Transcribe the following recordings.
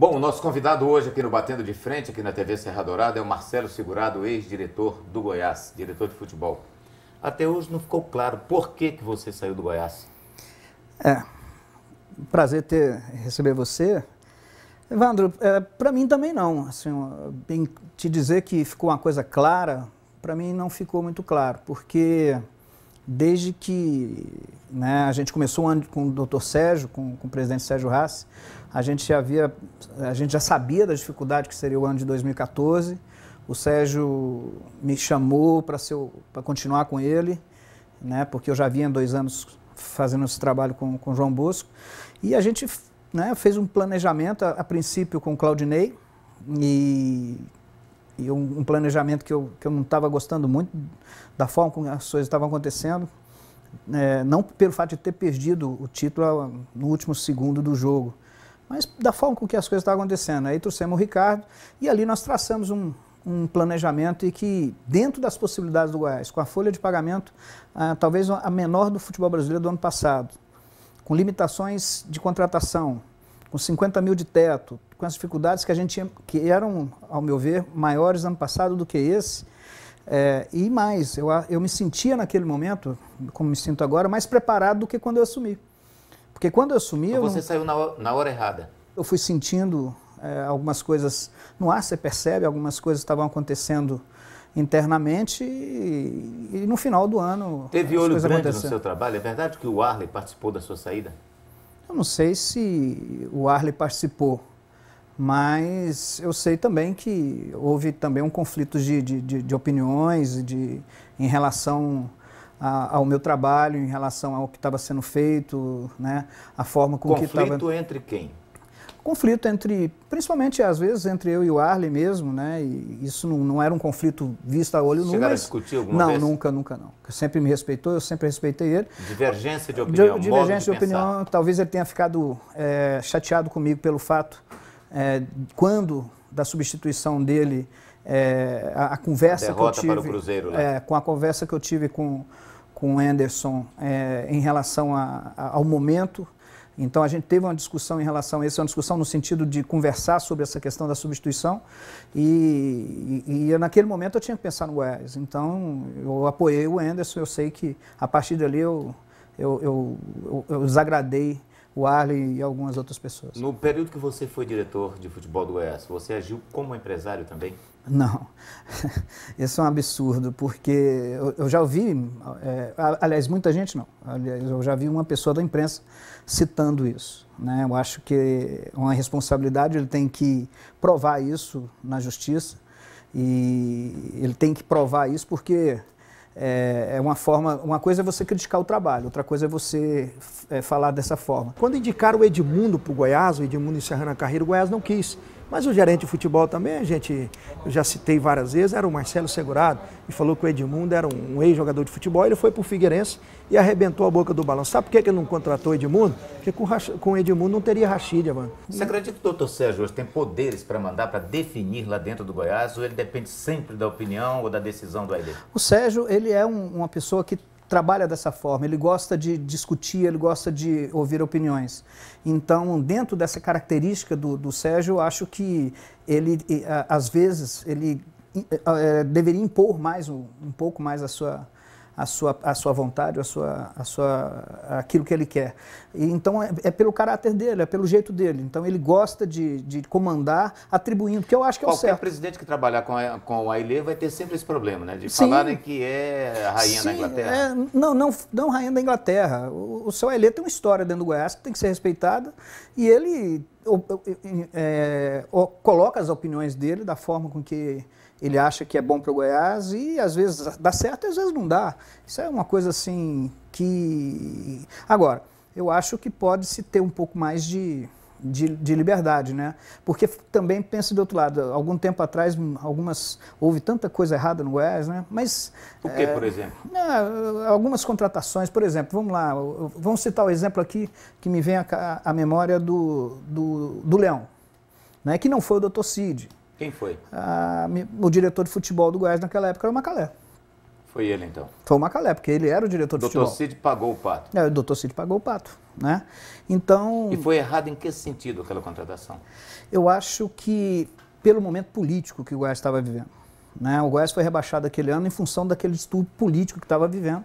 Bom, o nosso convidado hoje aqui no Batendo de Frente, aqui na TV Serra Dourada, é o Marcelo Segurado, ex-diretor do Goiás, diretor de futebol. Até hoje não ficou claro por que, que você saiu do Goiás. É, prazer ter receber você. Evandro, é, para mim também não. Assim, bem te dizer que ficou uma coisa clara, para mim não ficou muito claro, porque desde que né, a gente começou o ano com o doutor Sérgio, com, com, o presidente Sérgio Rassi, a gente, já havia, a gente já sabia da dificuldade que seria o ano de 2014. O Sérgio me chamou para continuar com ele, né, porque eu já vinha dois anos fazendo esse trabalho com, com o João Bosco. E a gente né, fez um planejamento, a, a princípio, com o Claudinei, e e um, planejamento que eu, que eu não estava gostando muito da forma como as coisas estavam acontecendo. É, não pelo fato de ter perdido o título ah, no último segundo do jogo, mas da forma com que as coisas estavam acontecendo. Aí trouxemos o Ricardo e ali nós traçamos um, um planejamento e que, dentro das possibilidades do Goiás, com a folha de pagamento, ah, talvez a menor do futebol brasileiro do ano passado, com limitações de contratação, com 50 mil de teto, com as dificuldades que a gente tinha, que eram, ao meu ver, maiores ano passado do que esse. É, e mais, eu, eu me sentia naquele momento, como me sinto agora, mais preparado do que quando eu assumi. Porque quando eu assumi. Então você eu, saiu na hora, na hora errada. Eu fui sentindo é, algumas coisas no ar, você percebe, algumas coisas estavam acontecendo internamente e, e, no final do ano. Teve olho grande no seu trabalho? É verdade que o Arley participou da sua saída? Eu não sei se o Arley participou mas eu sei também que houve também um conflito de, de, de, de opiniões de, em relação a, ao meu trabalho, em relação ao que estava sendo feito, né? a forma com conflito que estava... Conflito entre quem? Conflito entre, principalmente às vezes, entre eu e o Arley mesmo, né? E isso não, não era um conflito visto a olho nu. Chegaram mas... a discutir alguma não, vez? Não, nunca, nunca não. Eu sempre me respeitou, eu sempre respeitei ele. Divergência de opinião, Divergência de, de opinião, talvez ele tenha ficado é, chateado comigo pelo fato é, quando da substituição dele, é, a, a, conversa a que eu tive Cruzeiro, né? é, com a conversa que eu tive com com o Anderson é, em relação a, ao momento. Então a gente teve uma discussão em relação a isso, uma discussão no sentido de conversar sobre essa questão da substituição e, e, e naquele momento eu tinha que pensar no Goiás. Então eu apoiei o Anderson, eu sei que a partir dali eu, eu, eu, eu, eu desagradei o Arley e algumas outras pessoas. No período que você foi diretor de futebol do Goiás, você agiu como empresário também? Não, isso é um absurdo, porque eu, já ouvi, é, aliás, muita gente não, aliás, eu já vi uma pessoa da imprensa citando isso. Né? Eu acho que uma responsabilidade, ele tem que provar isso na justiça, e ele tem que provar isso porque é, é, uma forma, uma coisa é você criticar o trabalho, outra coisa é você é, falar dessa forma. Quando indicaram o Edmundo para o Goiás, o Edmundo encerrando a carreira, o Goiás não quis. Mas o gerente de futebol também, a gente, eu já citei várias vezes, era o Marcelo Segurado, e falou que o Edmundo era um ex-jogador de futebol, ele foi para o Figueirense e arrebentou a boca do balão. Sabe por que ele não contratou o Edmundo? Porque com, o Edmundo não teria rachidia, mano. Você acredita que o doutor Sérgio hoje tem poderes para mandar, para definir lá dentro do Goiás, ou ele depende sempre da opinião ou da decisão do Aide? O Sérgio, ele é um, uma pessoa que trabalha dessa forma, ele gosta de discutir, ele gosta de ouvir opiniões. Então, dentro dessa característica do, do Sérgio, eu acho que ele, eh, às vezes, ele eh, eh, deveria impor mais um pouco mais a sua a sua, a sua vontade, a sua, a sua, aquilo que ele quer. E, então é, é, pelo caráter dele, é pelo jeito dele. Então ele gosta de, de comandar atribuindo, que eu acho que Qualquer é o certo. Qualquer presidente que trabalhar com a, com o Ailê vai ter sempre esse problema, né? De Sim. falarem né, que é a rainha Sim, da Inglaterra. É, não, não, não rainha da Inglaterra. O, o seu Ailê tem uma história dentro do Goiás que tem que ser respeitada e ele o, é, o, coloca as opiniões dele da forma com que ele acha que é bom para o Goiás e às vezes dá certo e às vezes não dá. Isso é uma coisa assim que. Agora, eu acho que pode se ter um pouco mais de, de, de, liberdade, né? Porque também pensa do outro lado, algum tempo atrás algumas houve tanta coisa errada no Goiás, né? Mas o que, é, por exemplo? Né, algumas contratações, por exemplo, vamos lá, vamos citar o um exemplo aqui que me vem à memória do, do, do Leão, né? Que não foi o Dr. Cid quem foi? Ah, o diretor de futebol do Goiás naquela época era o Macalé. Foi ele, então? Foi o Macalé, porque ele era o diretor de Dr. futebol. O doutor Cid pagou o pato. É, o doutor Cid pagou o pato, né? Então... E foi errado em que sentido aquela contratação? Eu acho que pelo momento político que o Goiás estava vivendo. Né? O Goiás foi rebaixado aquele ano em função daquele estudo político que estava vivendo.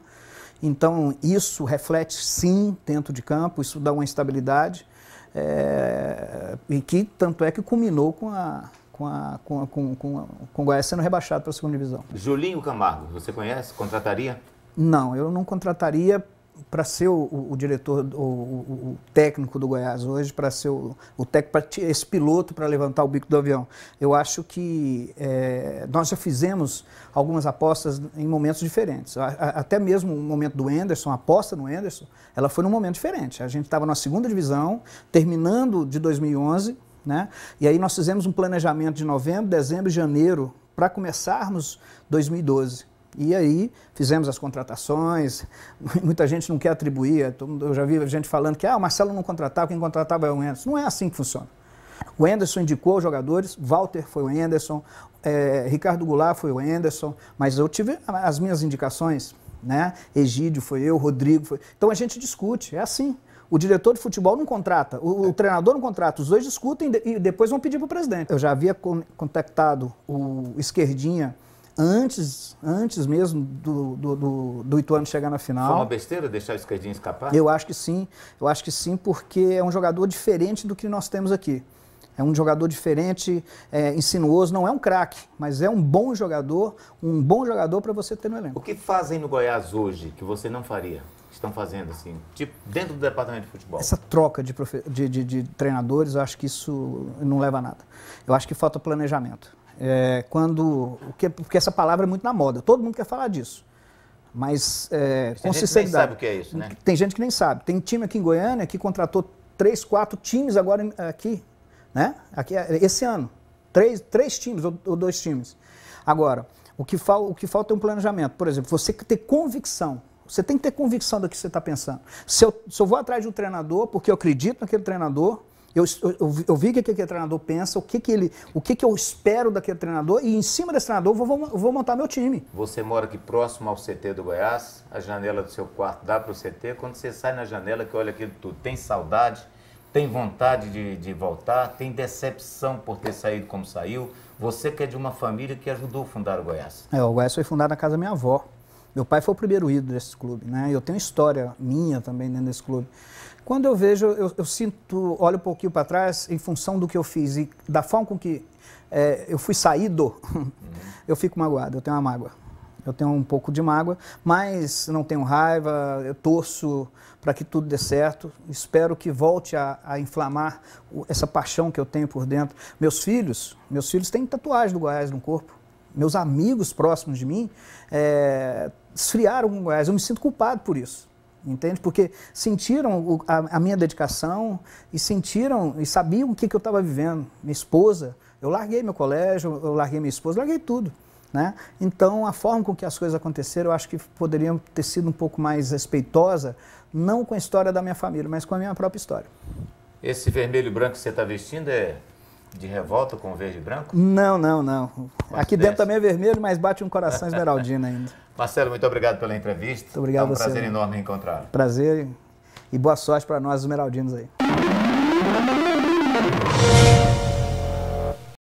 Então, isso reflete, sim, dentro de campo, isso dá uma instabilidade, é... Eh, e que tanto é que culminou com a com, a, com, com, com, com o Goiás sendo rebaixado para a segunda divisão. Julinho Camargo, você conhece? Contrataria? Não, eu não contrataria para ser o, o, o diretor, o, o, técnico do Goiás hoje, para ser o, técnico, para esse piloto para levantar o bico do avião. Eu acho que é, nós já fizemos algumas apostas em momentos diferentes. A, a, até mesmo o momento do Enderson, a aposta no Enderson, ela foi num momento diferente. A gente estava na segunda divisão, terminando de 2011 né? E aí nós fizemos um planejamento de novembro, dezembro e janeiro para começarmos 2012. E aí fizemos as contratações, muita gente não quer atribuir, é, eu já vi gente falando que ah, o Marcelo não contratava, quem contratava é o Anderson. Não é assim que funciona. O Anderson indicou os jogadores, Walter foi o Anderson, é, Ricardo Goulart foi o Anderson, mas eu tive as minhas indicações, né? Egídio foi eu, Rodrigo foi. Então a gente discute, é assim. O diretor de futebol não contrata, o, o é. treinador não contrata, os dois discutem e depois vão pedir para o presidente. Eu já havia contactado o Esquerdinha antes, antes mesmo do, do, do, do Ituano chegar na final. Foi uma besteira deixar o Esquerdinha escapar? Eu acho que sim, eu acho que sim, porque é um jogador diferente do que nós temos aqui. É um jogador diferente, é, insinuoso, não é um craque, mas é um bom jogador, um bom jogador para você ter no elenco. O que fazem no Goiás hoje que você não faria? Estão fazendo assim, tipo, dentro do departamento de futebol? Essa troca de, profe... de, de, de treinadores, eu acho que isso não leva a nada. Eu acho que falta planejamento. É, quando porque essa palavra é muito na moda, todo mundo quer falar disso. Mas é, tem consistência. sabe o que é isso, né? Tem gente que nem sabe. Tem time aqui em Goiânia que contratou três, quatro times agora é, aqui né? Aqui, é, esse ano. Três, três times ou, ou dois times. Agora, o que, fal, o que falta é um planejamento. Por exemplo, você ter convicção. Você tem que ter convicção do que você está pensando. Se eu, se eu vou atrás de um treinador, porque eu acredito naquele treinador, eu, eu, eu vi o que aquele treinador pensa, o que, que ele, o que, que eu espero daquele treinador, e em cima desse treinador eu vou, vou montar meu time. Você mora aqui próximo ao CT do Goiás, a janela do seu quarto dá para o CT, quando você sai na janela que olha aquilo tudo, tem saudade tem vontade de, de voltar, tem decepção por ter saído como saiu. Você que é de uma família que ajudou a fundar o Goiás. É, o Goiás foi fundado na casa da minha avó. Meu pai foi o primeiro ídolo desse clube, né? Eu tenho história minha também dentro desse clube. Quando eu vejo, eu, eu sinto, olho um pouquinho para trás em função do que eu fiz e da forma com que é, eu fui saído, uhum. eu fico magoado, eu tenho uma mágoa eu tenho um pouco de mágoa, mas não tenho raiva, eu torço para que tudo dê certo, espero que volte a, a, inflamar essa paixão que eu tenho por dentro. Meus filhos, meus filhos têm tatuagem do Goiás no corpo, meus amigos próximos de mim é, esfriaram com o Goiás, eu me sinto culpado por isso entende? Porque sentiram a, minha dedicação e sentiram e sabiam o que, que eu estava vivendo. Minha esposa, eu larguei meu colégio, eu larguei minha esposa, larguei tudo. Né? Então, a forma com que as coisas aconteceram, eu acho que poderiam ter sido um pouco mais respeitosa, não com a história da minha família, mas com a minha própria história. Esse vermelho e branco que você está vestindo é de revolta com verde e branco? Não, não, não. Aqui dentro também é vermelho, mas bate um coração esmeraldino ainda. Marcelo, muito obrigado pela entrevista. Muito obrigado é um você. prazer né? enorme encontrar. Prazer e boa sorte para nós esmeraldinos aí.